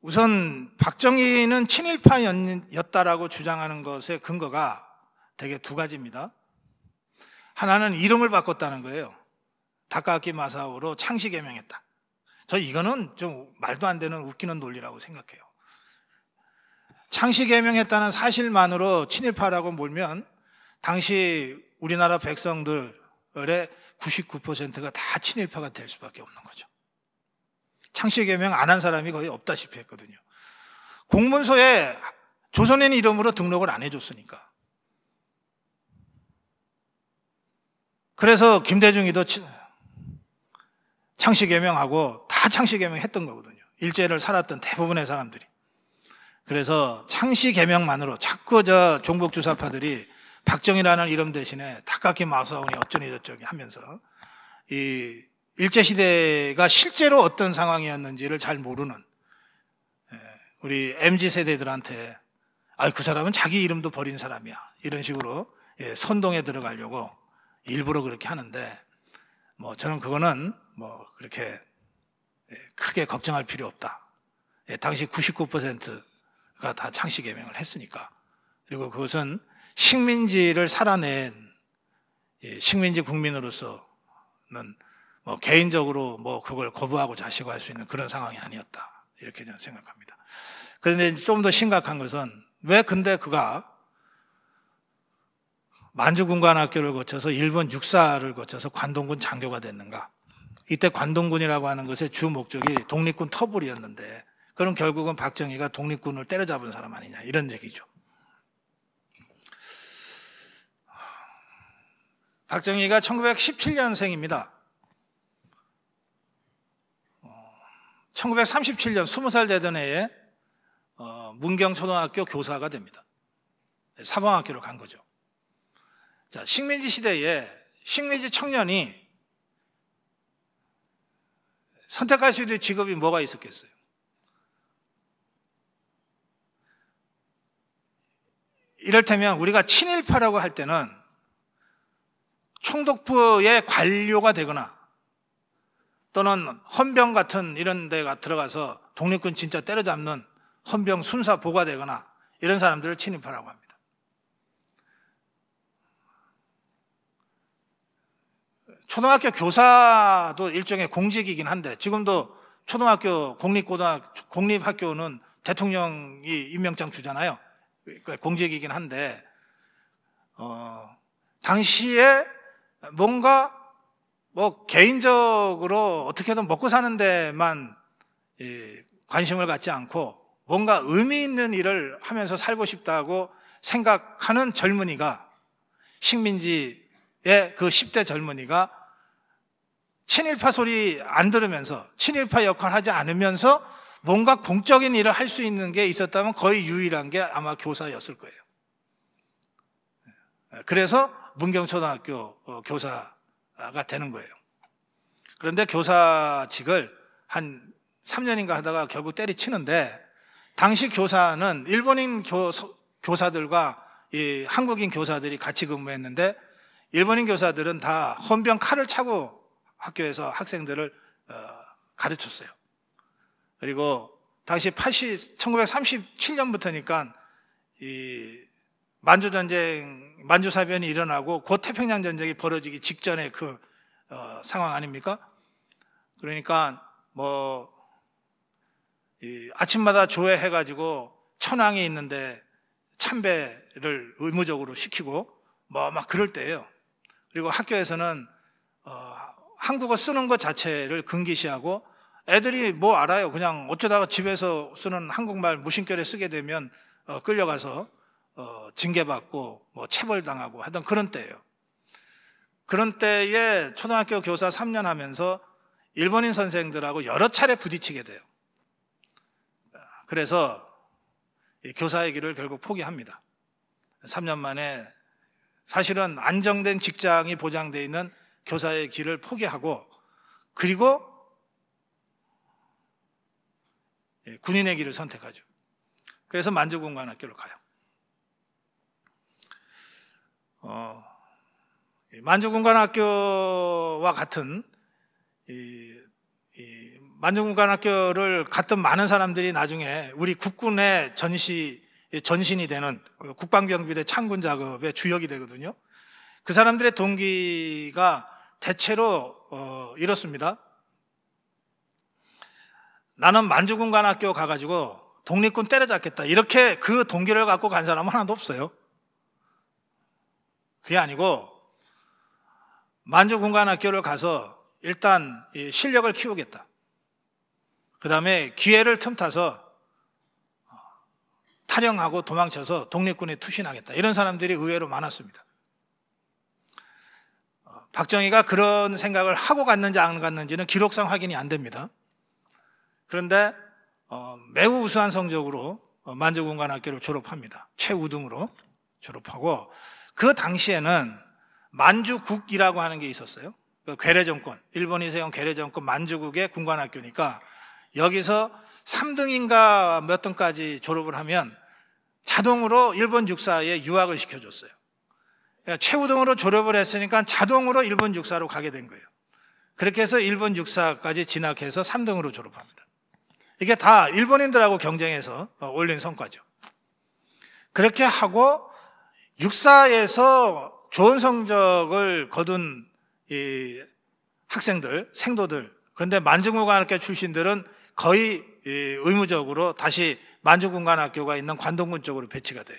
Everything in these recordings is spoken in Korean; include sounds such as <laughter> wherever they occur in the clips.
우선 박정희는 친일파였다라고 주장하는 것의 근거가 되게 두 가지입니다. 하나는 이름을 바꿨다는 거예요. 다카키 마사오로 창시 개명했다. 저 이거는 좀 말도 안 되는 웃기는 논리라고 생각해요. 창시 개명했다는 사실만으로 친일파라고 몰면 당시 우리나라 백성들의 99%가 다 친일파가 될 수밖에 없는 거죠. 창씨 개명 안 한 사람이 거의 없다시피 했거든요. 공문서에 조선인 이름으로 등록을 안 해줬으니까. 그래서 김대중이도 창씨 개명하고 다 창씨 개명했던 거거든요. 일제를 살았던 대부분의 사람들이. 그래서 창씨 개명만으로 자꾸 저 종북 주사파들이 박정희라는 이름 대신에 닭깎이 마사오니 어쩌니 저쩌니 하면서 이 일제시대가 실제로 어떤 상황이었는지를 잘 모르는 예, 우리 MZ세대들한테 아, 그 사람은 자기 이름도 버린 사람이야. 이런 식으로 예, 선동에 들어가려고 일부러 그렇게 하는데 뭐 저는 그거는 뭐 그렇게 예, 크게 걱정할 필요 없다. 당시 99%가 다창시 개명을 했으니까. 그리고 그것은 식민지를 살아낸 식민지 국민으로서는 뭐 개인적으로 뭐 그걸 거부하고 자시고 할 수 있는 그런 상황이 아니었다. 이렇게 저는 생각합니다. 그런데 좀 더 심각한 것은 왜 근데 그가 만주군관학교를 거쳐서 일본 육사를 거쳐서 관동군 장교가 됐는가? 이때 관동군이라고 하는 것의 주 목적이 독립군 터불이었는데 그럼 결국은 박정희가 독립군을 때려잡은 사람 아니냐 이런 얘기죠. 박정희가 1917년생입니다. 1937년 20살 되던 해에 어, 문경초등학교 교사가 됩니다. 네, 사범학교로간 거죠. 자, 식민지 시대에 식민지 청년이 선택할 수 있는 직업이 뭐가 있었겠어요? 이를테면 우리가 친일파라고 할 때는 총독부의 관료가 되거나 또는 헌병 같은 이런 데가 들어가서 독립군 진짜 때려잡는 헌병 순사 보가 되거나 이런 사람들을 친일파라고 합니다. 초등학교 교사도 일종의 공직이긴 한데 지금도 초등학교 공립고등학교 공립학교는 대통령이 임명장 주잖아요. 공직이긴 한데 어, 당시에 뭔가 뭐 개인적으로 어떻게든 먹고 사는 데만 관심을 갖지 않고 뭔가 의미 있는 일을 하면서 살고 싶다고 생각하는 젊은이가 식민지의 그 10대 젊은이가 친일파 소리 안 들으면서 친일파 역할 하지 않으면서 뭔가 공적인 일을 할 수 있는 게 있었다면 거의 유일한 게 아마 교사였을 거예요. 그래서 문경초등학교 어, 교사 교사가 되는 거예요. 그런데 교사직을 한 3년인가 하다가 결국 때리치는데 당시 교사는 일본인 교, 교사들과 이 한국인 교사들이 같이 근무했는데 일본인 교사들은 다 헌병 칼을 차고 학교에서 학생들을 어, 가르쳤어요. 그리고 당시 80, 1937년부터니까 이 만주 전쟁, 만주 사변이 일어나고 곧 태평양 전쟁이 벌어지기 직전에그 어, 상황 아닙니까? 그러니까 뭐이 아침마다 조회해가지고 천황이 있는데 참배를 의무적으로 시키고 뭐 막 그럴 때예요. 그리고 학교에서는 어, 한국어 쓰는 것 자체를 금기시하고 애들이 뭐 알아요. 그냥 어쩌다가 집에서 쓰는 한국말 무심결에 쓰게 되면 어, 끌려가서 어, 징계받고 뭐 체벌당하고 하던 그런 때예요. 그런 때에 초등학교 교사 3년 하면서 일본인 선생들하고 여러 차례 부딪히게 돼요. 그래서 교사의 길을 결국 포기합니다. 3년 만에 사실은 안정된 직장이 보장되어 있는 교사의 길을 포기하고 그리고 군인의 길을 선택하죠. 그래서 만주공관학교를 가요. 어, 만주군관학교와 같은 이, 이 만주군관학교를 갔던 많은 사람들이 나중에 우리 국군의 전시 전신이 되는 국방경비대 창군 작업의 주역이 되거든요. 그 사람들의 동기가 대체로 어, 이렇습니다. 나는 만주군관학교 가가지고 독립군 때려잡겠다. 이렇게 그 동기를 갖고 간 사람은 하나도 없어요. 그게 아니고 만주군관학교를 가서 일단 실력을 키우겠다. 그 다음에 기회를 틈타서 어, 탈영하고 도망쳐서 독립군에 투신하겠다. 이런 사람들이 의외로 많았습니다. 어, 박정희가 그런 생각을 하고 갔는지 안 갔는지는 기록상 확인이 안 됩니다. 그런데 어, 매우 우수한 성적으로 만주군관학교를 졸업합니다. 최우등으로 졸업하고 그 당시에는 만주국이라고 하는 게 있었어요. 그 괴뢰정권, 일본이 세운 괴뢰정권 만주국의 군관학교니까 여기서 3등인가 몇 등까지 졸업을 하면 자동으로 일본 육사에 유학을 시켜줬어요. 그러니까 최우등으로 졸업을 했으니까 자동으로 일본 육사로 가게 된 거예요. 그렇게 해서 일본 육사까지 진학해서 3등으로 졸업합니다. 이게 다 일본인들하고 경쟁해서 어, 올린 성과죠. 그렇게 하고 육사에서 좋은 성적을 거둔 이 학생들, 생도들, 근데 만중군관학교 출신들은 거의 의무적으로 다시 만중군관학교가 있는 관동군 쪽으로 배치가 돼요.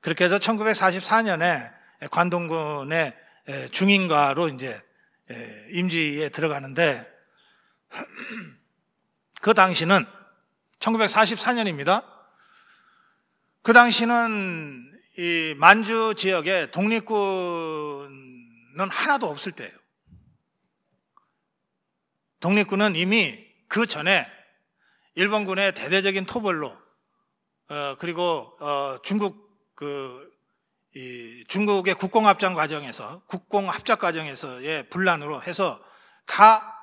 그렇게 해서 1944년에 관동군의 중인가로 이제 임지에 들어가는데 <clears throat> 그 당시는 1944년입니다. 그 당시는 이 만주 지역에 독립군은 하나도 없을 때예요. 독립군은 이미 그 전에 일본군의 대대적인 토벌로 어, 그리고 어, 중국 그 이, 중국의 국공합작 과정에서 국공합작 과정에서의 분란으로 해서 다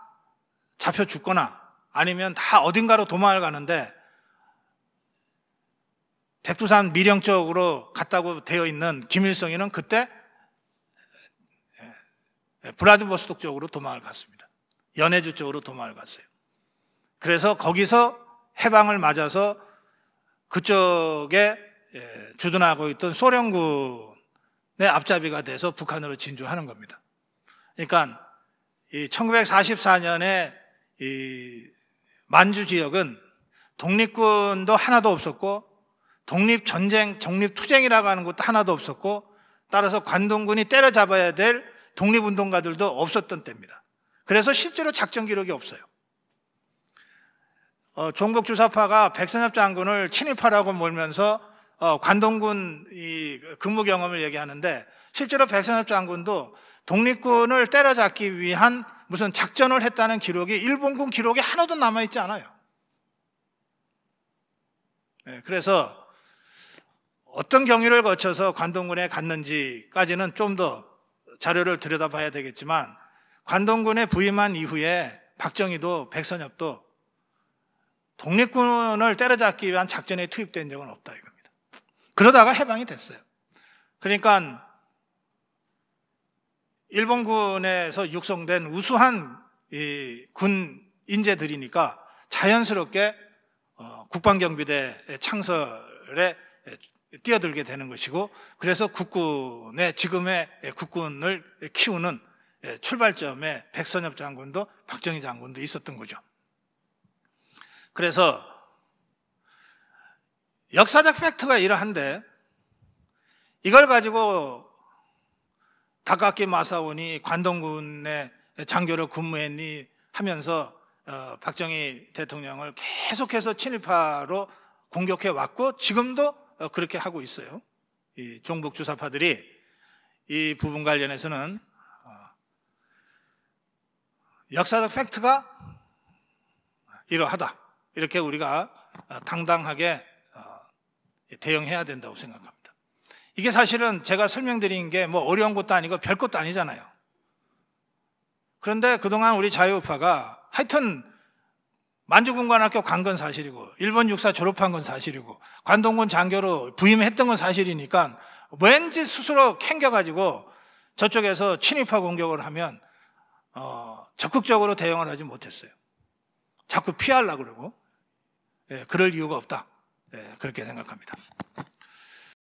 잡혀 죽거나 아니면 다 어딘가로 도망을 가는데 백두산 미령 쪽으로 갔다고 되어 있는 김일성이는 그때 예, 브라디보스톡 쪽으로 도망을 갔습니다. 연해주 쪽으로 도망을 갔어요. 그래서 거기서 해방을 맞아서 그쪽에 예, 주둔하고 있던 소련군의 앞잡이가 돼서 북한으로 진주하는 겁니다. 그러니까 1944년에 이 만주 지역은 독립군도 하나도 없었고 독립 전쟁, 독립 투쟁이라고 하는 것도 하나도 없었고 따라서 관동군이 때려잡아야 될 독립운동가들도 없었던 때입니다. 그래서 실제로 작전 기록이 없어요. 어, 종북 주사파가 백선엽 장군을 친일파라고 몰면서 어, 관동군 이 근무 경험을 얘기하는데 실제로 백선엽 장군도 독립군을 때려잡기 위한 무슨 작전을 했다는 기록이 일본군 기록에 하나도 남아있지 않아요. 네, 그래서 어떤 경위를 거쳐서 관동군에 갔는지까지는 좀 더 자료를 들여다봐야 되겠지만 관동군에 부임한 이후에 박정희도 백선엽도 독립군을 때려잡기 위한 작전에 투입된 적은 없다 이겁니다. 그러다가 해방이 됐어요. 그러니까 일본군에서 육성된 우수한 군 인재들이니까 자연스럽게 어, 국방경비대 창설에 뛰어들게 되는 것이고 그래서 국군의 지금의 예, 국군을 키우는 예, 출발점에 백선엽 장군도 박정희 장군도 있었던 거죠. 그래서 역사적 팩트가 이러한데 이걸 가지고 다카키 마사오니 관동군의 장교로 근무했니 하면서 어, 박정희 대통령을 계속해서 친일파로 공격해 왔고 지금도 어, 그렇게 하고 있어요. 이 종북 주사파들이 이 부분 관련해서는 어, 역사적 팩트가 이러하다. 이렇게 우리가 어, 당당하게 대응해야 된다고 생각합니다. 이게 사실은 제가 설명드린 게 뭐 어려운 것도 아니고 별 것도 아니잖아요. 그런데 그동안 우리 자유우파가 하여튼 만주군관학교 간 건 사실이고 일본 육사 졸업한 건 사실이고 관동군 장교로 부임했던 건 사실이니까 왠지 스스로 캥겨가지고 저쪽에서 친일파 공격을 하면 어, 적극적으로 대응을 하지 못했어요. 자꾸 피하려 그러고 예, 그럴 이유가 없다. 예, 그렇게 생각합니다.